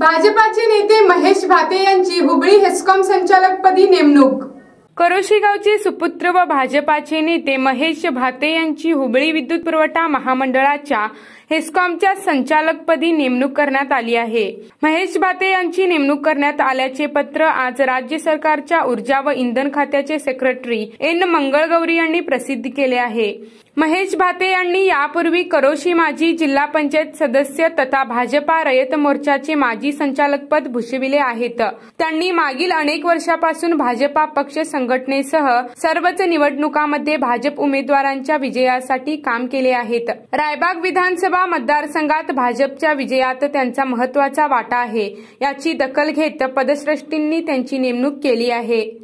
भाजपाचे नेते महेश भाते यांची हुबळी हेस्कॉम संचालकपदी नेमणूक करोशीगावचे सुपुत्र व भाजपाचे नेते महेश भाते यांची हुबळी विद्युत पुरवठा महामंडळाच्या हेस्कॉमच्या संचालकपदी नेमणूक करण्यात आली आहे महेश भाते यांची नेमणूक करण्यात आल्याचे पत्र आज राज्य सरकारच्या ऊर्जा व इंधन खात्याचे सेक्रेटरी एन मंगळगौरी यांनी प्रसिद्ध केले आहे महेश भाते यांनी यापूर्वी करोशी माजी जिल्हा पंचायत सदस्य तथा भाजपा रयत मोर्चाचे माजी संचालकपद भूषविले आहेत त्यांनी मागील अनेक वर्षापासून भाजपा पक्ष संघटनेसह सर्वच निवडणुकांमध्ये भाजप उमेदवारांच्या विजयासाठी काम केले आहेत रायबाग विधानसभा मतदारसंघात भाजपच्या विजयात त्यांचा महत्वाचा वाटा आहे याची दखल घेत पदश्रेष्ठींनी त्यांची नेमणूक केली आहे